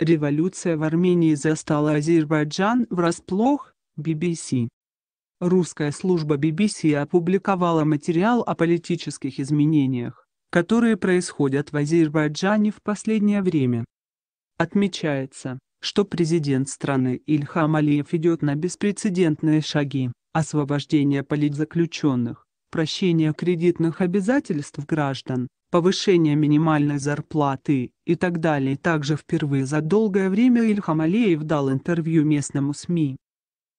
Революция в Армении застала Азербайджан врасплох, BBC. Русская служба BBC опубликовала материал о политических изменениях, которые происходят в Азербайджане в последнее время. Отмечается, что президент страны Ильхам Алиев идет на беспрецедентные шаги освобождения политзаключенных, прощения кредитных обязательств граждан, повышения минимальной зарплаты и так далее. Также впервые за долгое время Ильхам Алиев дал интервью местному СМИ.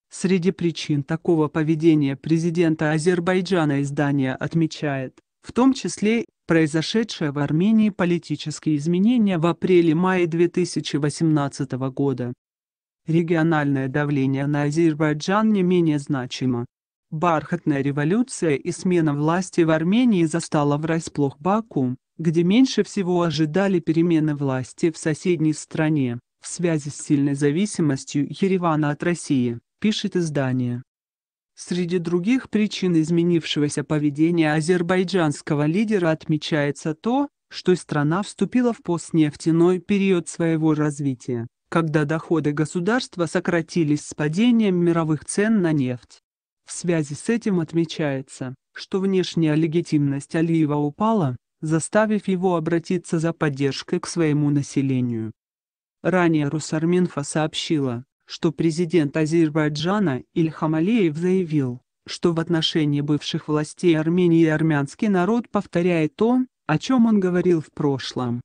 Среди причин такого поведения президента Азербайджана издание отмечает, в том числе произошедшие в Армении политические изменения в апреле-мае 2018 года. Региональное давление на Азербайджан не менее значимо. Бархатная революция и смена власти в Армении застала врасплох Баку, где меньше всего ожидали перемены власти в соседней стране, в связи с сильной зависимостью Еревана от России, пишет издание. Среди других причин изменившегося поведения азербайджанского лидера отмечается то, что страна вступила в постнефтяной период своего развития, когда доходы государства сократились с падением мировых цен на нефть. В связи с этим отмечается, что внешняя легитимность Алиева упала, заставив его обратиться за поддержкой к своему населению. Ранее Русарминфа сообщила, что президент Азербайджана Ильхам Алиев заявил, что в отношении бывших властей Армении армянский народ повторяет то, о чем он говорил в прошлом.